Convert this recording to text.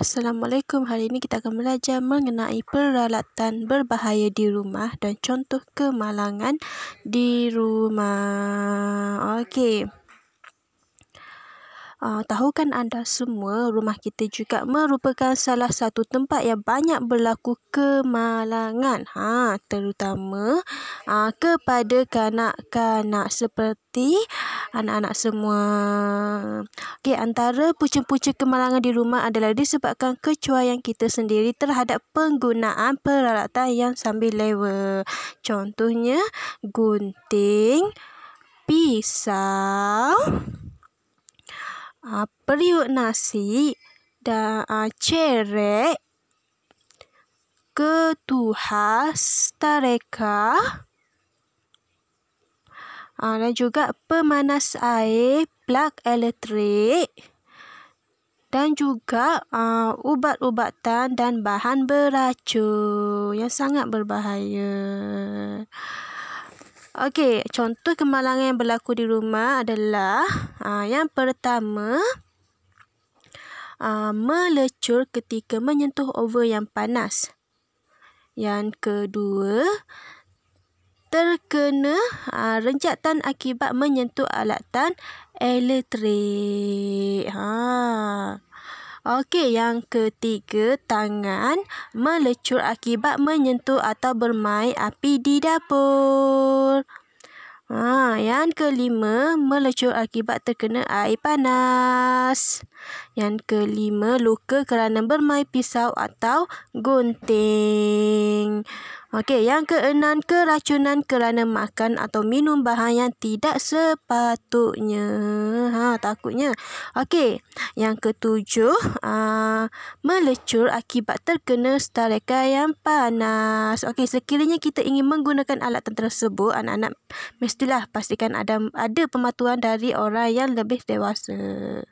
Assalamualaikum. Hari ini kita akan belajar mengenai peralatan berbahaya di rumah dan contoh kemalangan di rumah. Okey. Uh, kan anda semua, rumah kita juga merupakan salah satu tempat yang banyak berlaku kemalangan. Ha, terutama uh, kepada kanak-kanak seperti uh, anak-anak semua. Okey, antara pucuk-pucuk kemalangan di rumah adalah disebabkan kecuaian kita sendiri terhadap penggunaan peralatan yang sambil lewa. Contohnya, gunting, pisau, uh, periuk nasi, dan uh, cerek, ketuhas, tarekah, ha, dan juga pemanas air, plug elektrik dan juga ha, ubat-ubatan dan bahan beracun yang sangat berbahaya. Okey, contoh kemalangan yang berlaku di rumah adalah ha, yang pertama ha, melecur ketika menyentuh oven yang panas. Yang kedua, terkena ha, rencatan akibat menyentuh alatan elektrik. Ha. Okey, yang ketiga, tangan melecur akibat menyentuh atau bermain api di dapur. Ha, yang kelima, melecur akibat terkena air panas. Yang kelima, luka kerana bermain pisau atau gunting. Okey, yang keenam keracunan kerana makan atau minum bahan yang tidak sepatutnya. Ha, takutnya. Okey, yang ketujuh aa, ah, melecur akibat terkena starikan yang panas. Okey, sekiranya kita ingin menggunakan alat tentera tersebut, anak-anak mestilah pastikan ada ada pematuhan dari orang yang lebih dewasa.